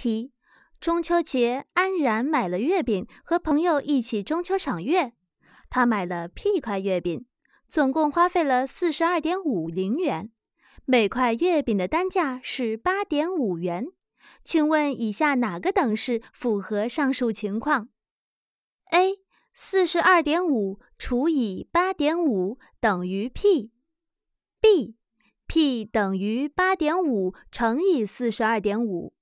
题：中秋节，安然买了月饼，和朋友一起中秋赏月。他买了 p 块月饼，总共花费了四十二点五零元，每块月饼的单价是八点五元。请问以下哪个等式符合上述情况？A. 四十二点五除以八点五等于 p。B. p 等于八点五乘以四十二点五。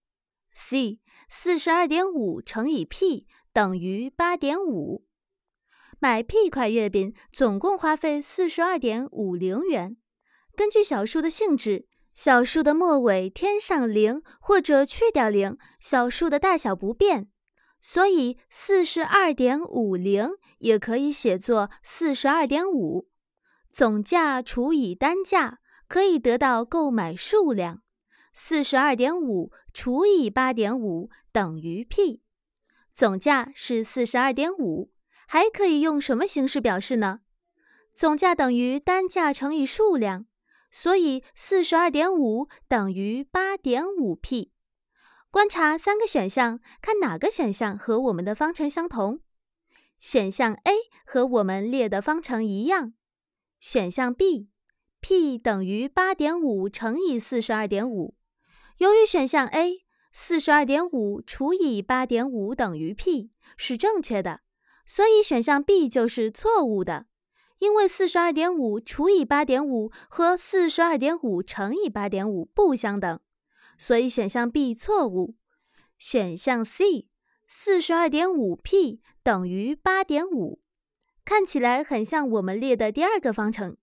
c 四十二点五乘以 p 等于八点五，买 p 块月饼总共花费四十二点五零元。根据小数的性质，小数的末尾添上零或者去掉零，小数的大小不变，所以四十二点五零也可以写作四十二点五。总价除以单价可以得到购买数量。四十二点五除以八点五等于 p，总价是四十二点五，还可以用什么形式表示呢？总价等于单价乘以数量，所以四十二点五等于八点五 p。观察三个选项，看哪个选项和我们的方程相同。选项 A 和我们列的方程一样。选项 B，p 等于八点五乘以四十二点五。由于选项 A，四十二点五除以八点五等于 p 是正确的，所以选项 B 就是错误的。因为四十二点五除以八点五和四十二点五乘以八点五不相等，所以选项 B 错误。选项 C，四十二点五 p 等于八点五，看起来很像我们列的第二个方程，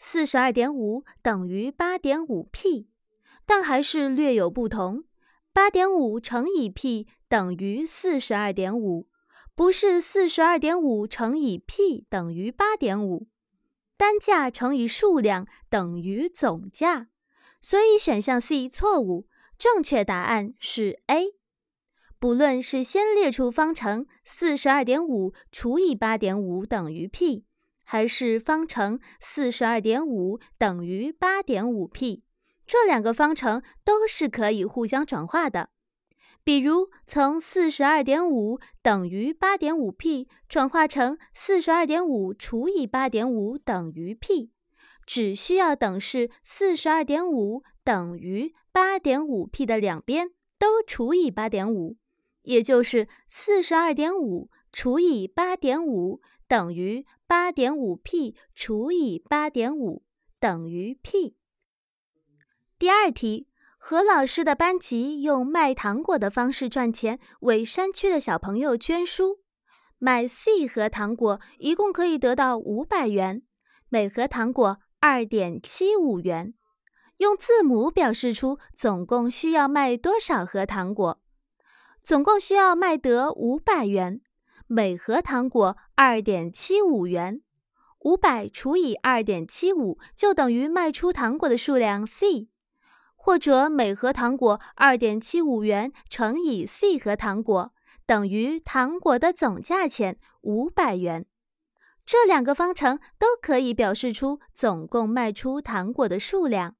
四十二点五等于八点五 p。但还是略有不同，八点五乘以 p 等于四十二点五，不是四十二点五乘以 p 等于八点五。单价乘以数量等于总价，所以选项 C 错误，正确答案是 A。不论是先列出方程四十二点五除以八点五等于 p，还是方程四十二点五等于八点五 p。这两个方程都是可以互相转化的，比如从四十二点五等于八点五 p 转化成四十二点五除以八点五等于 p，只需要等式四十二点五等于八点五 p 的两边都除以八点五，也就是四十二点五除以八点五等于八点五 p 除以八点五等于 p。第二题，何老师的班级用卖糖果的方式赚钱，为山区的小朋友捐书。买 c 盒糖果一共可以得到五百元，每盒糖果二点七五元。用字母表示出总共需要卖多少盒糖果？总共需要卖得五百元，每盒糖果二点七五元，五百除以二点七五就等于卖出糖果的数量 c。或者每盒糖果二点七五元乘以 c 盒糖果等于糖果的总价钱五百元，这两个方程都可以表示出总共卖出糖果的数量。